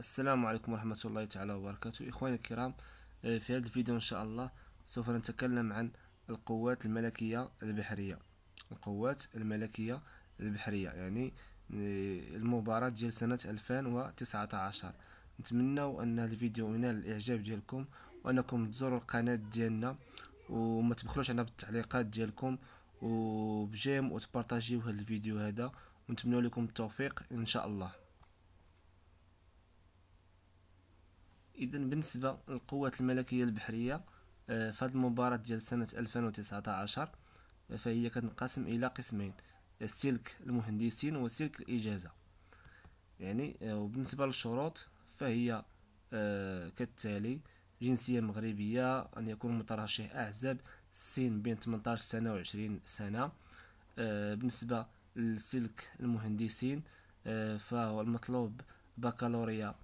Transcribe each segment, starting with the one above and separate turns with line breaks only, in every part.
السلام عليكم ورحمة الله تعالى وبركاته إخواني الكرام آه، في هذا الفيديو إن شاء الله سوف نتكلم عن القوات الملكية البحرية القوات الملكية البحرية يعني آه، المباراة ديال سنة 2019 نتمنى أن الفيديو ينال الإعجاب ديالكم وأنكم تزوروا القناة ديالنا وما تبخلوش علينا بالتعليقات ديالكم وبجيم وتبارتاجيو هذا الفيديو هذا ونتمنى لكم التوفيق إن شاء الله اذا بالنسبه للقوات الملكيه البحريه آه، في هذه المباراه ديال سنه 2019 آه، فهي كتنقسم الى قسمين سلك المهندسين وسلك الاجازه يعني آه، وبالنسبه للشروط فهي كالتالي جنسيه مغربيه ان يكون مترشح احزاب السن بين 18 سنه و 20 سنه بالنسبه لسلك المهندسين فهو المطلوب بكالوريا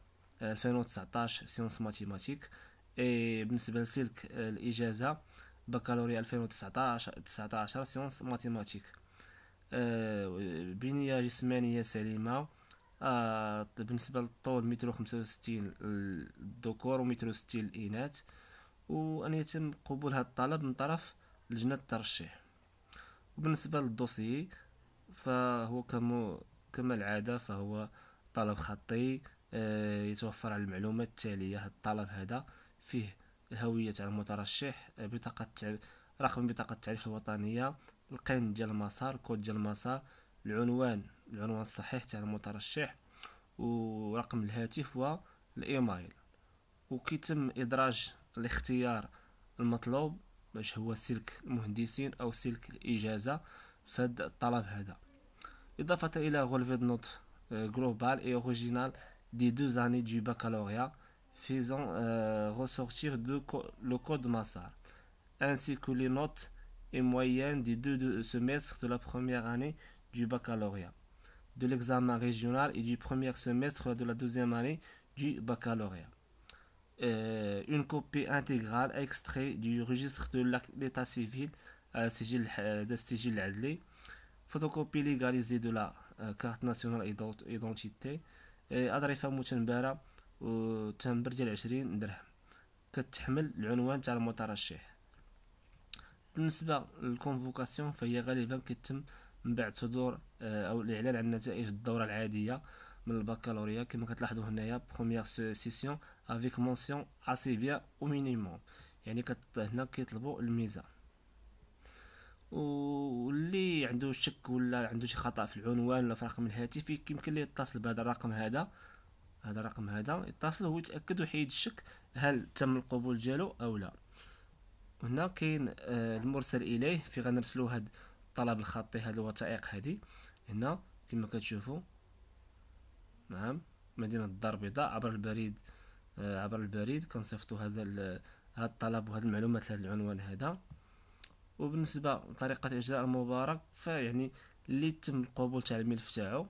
2019 سيونس ماتيماتيك اي بالنسبه لسلك الاجازه بكالوريا 2019 19 سيونس ماتيماتيك آه، بنيه جسمانيه سليمه آه، بالنسبه للطول متر خمسة وستين الذكور ومتر وستين الاناث وان يتم قبول هذا الطلب من طرف لجنه الترشيح وبالنسبه للدوسي فهو كم كما العاده فهو طلب خطي آه، يتوفر على المعلومات التالية هاد الطلب هذا فيه الهوية تاع المترشح بطاقة رقم بطاقة التعريف الوطنية القن ديال المسار كود ديال المسار العنوان العنوان الصحيح تاع المترشح ورقم الهاتف والايميل وكيتم ادراج الاختيار المطلوب باش هو سلك المهندسين او سلك الاجازه فهاد الطلب هذا اضافه الى غولفيد نوت جلوبال اي اوريجينال des deux années du baccalauréat, faisant euh, ressortir le code Massar, ainsi que les notes et moyennes des deux, semestres de la première année du baccalauréat, de l'examen régional et du premier semestre de la deuxième année du baccalauréat. Euh, une copie intégrale extraite du registre de l'état civil euh, de Sigil photocopie légalisée de la carte nationale d'identité, أضرفة متنبرة والتنبر ديال 20 درهم كتحمل العنوان تاع المترشح بالنسبة للكونفوكاسيون فهي غالبا كتم من بعد صدور آه، أو الإعلان عن نتائج الدورة العادية من البكالوريا كما كتلاحظوا هنايا بروميير سيسيون افيك مونسيون اسي بيان او مينيموم يعني كت هنا كيطلبوا الميزه واللي عنده شك ولا عنده شي خطا في العنوان ولا في رقم الهاتف يمكن ليه يتصل بهذا الرقم هذا هذا الرقم هذا يتصل هو يتاكد ويحيد الشك هل تم القبول ديالو او لا هنا كاين آه، المرسل اليه في غنرسلو هاد الطلب الخطي هاد الوثائق هادي هنا كما كتشوفوا نعم مدينه الدار البيضاء عبر البريد آه، عبر البريد كنصيفطوا هذا هذا الطلب وهذه المعلومات لهذا العنوان هذا وبالنسبه لطريقه اجراء المباراه فيعني اللي تم القبول تاع الملف تاعو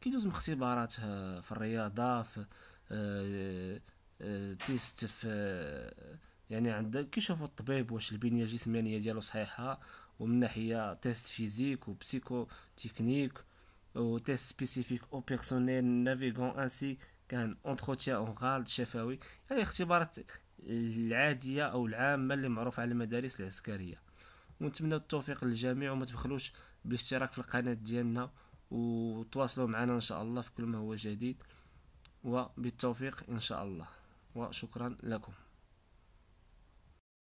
كيدوز من اختبارات في الرياضه في آه، آه، تيست في آه، يعني عندك كيشوفوا الطبيب واش البنيه الجسمانيه ديالو صحيحه ومن ناحيه تيست فيزيك وبسيكو تكنيك وتيست سبيسيفيك او بيرسونيل نافيغون انسي كان اون اورال شفوي يعني اختبارات العاديه او العامه اللي معروفه على المدارس العسكريه ونتمنى التوفيق للجميع وما تبخلوش بالاشتراك في القناه ديالنا وتواصلوا معنا ان شاء الله في كل ما هو جديد وبالتوفيق ان شاء الله وشكرا لكم